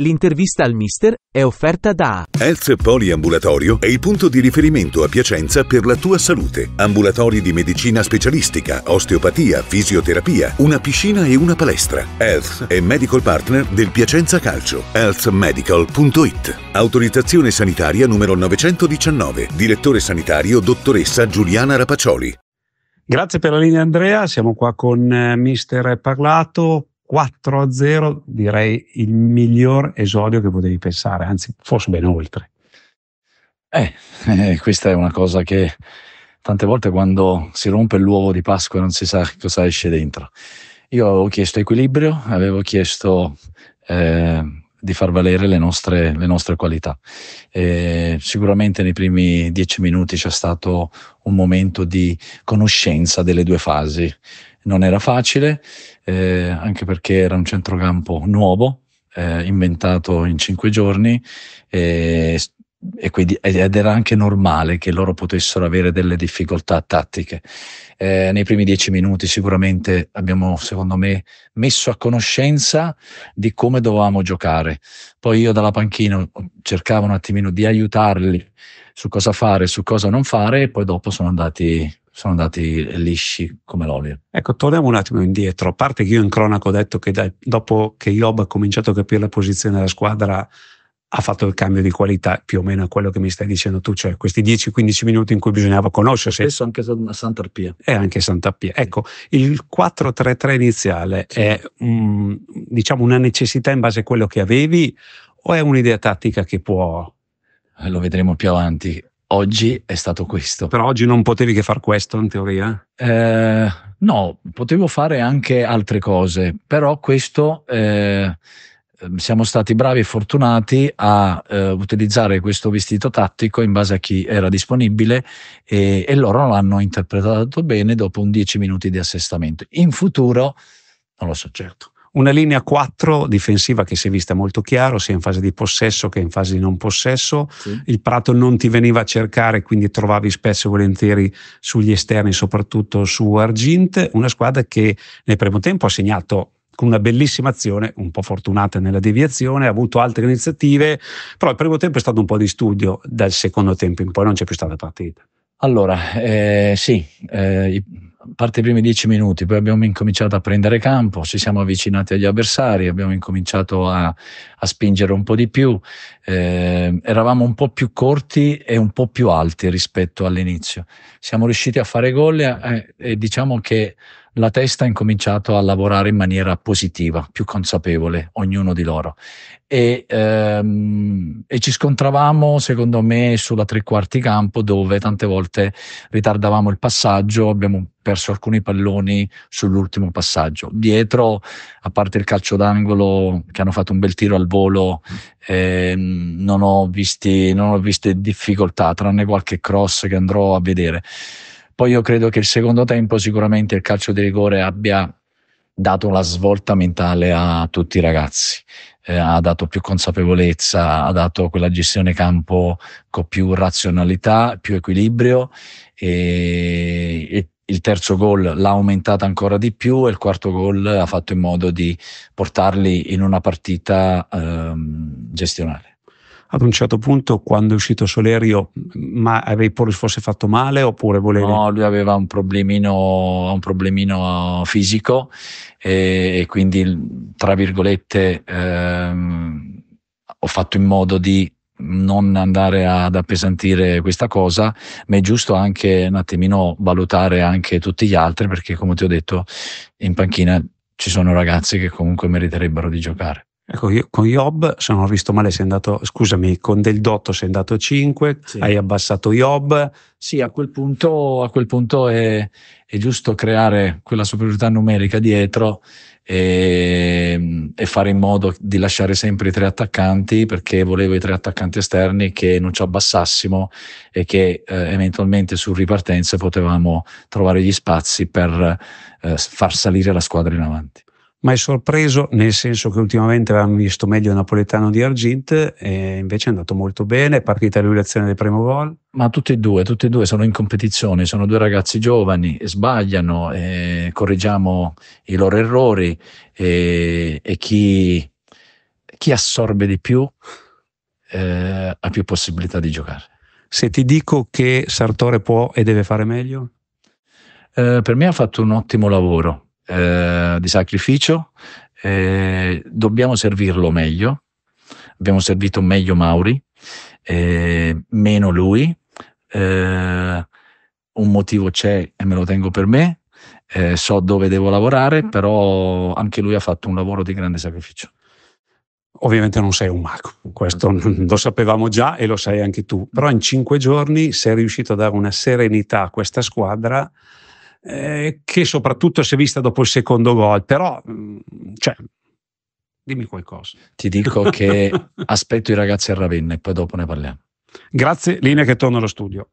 L'intervista al mister è offerta da Health Poliambulatorio è il punto di riferimento a Piacenza per la tua salute. Ambulatori di medicina specialistica, osteopatia, fisioterapia, una piscina e una palestra. Health è medical partner del Piacenza Calcio. healthmedical.it. Autorizzazione sanitaria numero 919. Direttore sanitario dottoressa Giuliana Rapacioli. Grazie per la linea Andrea, siamo qua con eh, Mister Parlato 4-0 direi il miglior esordio che potevi pensare, anzi forse ben oltre. Eh, eh, questa è una cosa che tante volte quando si rompe l'uovo di Pasqua non si sa cosa esce dentro. Io avevo chiesto equilibrio, avevo chiesto eh, di far valere le nostre, le nostre qualità. Eh, sicuramente nei primi dieci minuti c'è stato un momento di conoscenza delle due fasi non era facile, eh, anche perché era un centrocampo nuovo, eh, inventato in cinque giorni e, e quindi, ed era anche normale che loro potessero avere delle difficoltà tattiche. Eh, nei primi dieci minuti sicuramente abbiamo, secondo me, messo a conoscenza di come dovevamo giocare. Poi io dalla panchina cercavo un attimino di aiutarli su cosa fare, su cosa non fare e poi dopo sono andati sono andati lisci come l'olio. Ecco, torniamo un attimo indietro. A parte che io in cronaca ho detto che da, dopo che Job ha cominciato a capire la posizione della squadra, ha fatto il cambio di qualità più o meno a quello che mi stai dicendo tu, cioè questi 10-15 minuti in cui bisognava conoscersi. Spesso anche a Sant'Arpia. E anche Sant'Arpia. Ecco, il 4-3-3 iniziale sì. è um, diciamo una necessità in base a quello che avevi o è un'idea tattica che può... Eh, lo vedremo più avanti oggi è stato questo. Però oggi non potevi che far questo in teoria? Eh, no, potevo fare anche altre cose, però questo eh, ehm, siamo stati bravi e fortunati a eh, utilizzare questo vestito tattico in base a chi era disponibile e, e loro l'hanno interpretato bene dopo un 10 minuti di assestamento. In futuro, non lo so certo. Una linea 4 difensiva che si è vista molto chiaro, sia in fase di possesso che in fase di non possesso. Sì. Il Prato non ti veniva a cercare, quindi trovavi spesso e volentieri sugli esterni, soprattutto su Argint. Una squadra che nel primo tempo ha segnato con una bellissima azione, un po' fortunata nella deviazione, ha avuto altre iniziative, però il primo tempo è stato un po' di studio, dal secondo tempo in poi non c'è più stata partita. Allora, eh, sì, eh, parte i primi dieci minuti, poi abbiamo incominciato a prendere campo, ci siamo avvicinati agli avversari, abbiamo incominciato a, a spingere un po' di più, eh, eravamo un po' più corti e un po' più alti rispetto all'inizio. Siamo riusciti a fare gol e, eh, e diciamo che la testa ha incominciato a lavorare in maniera positiva, più consapevole, ognuno di loro. E, ehm, e, ci scontravamo, secondo me, sulla tre quarti campo, dove tante volte ritardavamo il passaggio, abbiamo perso alcuni palloni sull'ultimo passaggio. Dietro, a parte il calcio d'angolo, che hanno fatto un bel tiro al volo, ehm, non, ho visti, non ho viste difficoltà, tranne qualche cross che andrò a vedere. Poi io credo che il secondo tempo sicuramente il calcio di rigore abbia dato la svolta mentale a tutti i ragazzi, eh, ha dato più consapevolezza, ha dato quella gestione campo con più razionalità, più equilibrio e, e il terzo gol l'ha aumentata ancora di più e il quarto gol ha fatto in modo di portarli in una partita ehm, gestionale ad un certo punto quando è uscito Solerio, ma avevi forse fatto male oppure volevi? No, lui aveva un problemino, un problemino fisico e, e, quindi, tra virgolette, ehm, ho fatto in modo di non andare ad appesantire questa cosa, ma è giusto anche un attimino valutare anche tutti gli altri perché come ti ho detto in panchina ci sono ragazzi che comunque meriterebbero di giocare. Ecco, io, con Job, se non ho visto male, sei andato, scusami, con Del Dotto sei andato 5, sì. hai abbassato Job. Sì, a quel punto, a quel punto è, è giusto creare quella superiorità numerica dietro e, e, fare in modo di lasciare sempre i tre attaccanti perché volevo i tre attaccanti esterni che non ci abbassassimo e che eh, eventualmente su ripartenze potevamo trovare gli spazi per eh, far salire la squadra in avanti mai sorpreso nel senso che ultimamente avevamo visto meglio il napoletano di Argint e invece è andato molto bene, è partita lui l'azione del primo gol. Ma tutti e due, tutti e due sono in competizione, sono due ragazzi giovani, sbagliano, eh, correggiamo i loro errori eh, e, chi, chi, assorbe di più eh, ha più possibilità di giocare. Se ti dico che Sartore può e deve fare meglio? Eh, per me ha fatto un ottimo lavoro eh, di sacrificio, eh, dobbiamo servirlo meglio, abbiamo servito meglio Mauri, eh, meno lui, eh, un motivo c'è e me lo tengo per me, eh, so dove devo lavorare, mm. però anche lui ha fatto un lavoro di grande sacrificio. Ovviamente non sei un mago, questo lo sapevamo già e lo sai anche tu, però in cinque giorni sei riuscito a dare una serenità a questa squadra eh, che soprattutto si è vista dopo il secondo gol, però mm, cioè, dimmi qualcosa. Ti dico che aspetto i ragazzi a Ravenna e poi dopo ne parliamo. Grazie, linea che torno allo studio.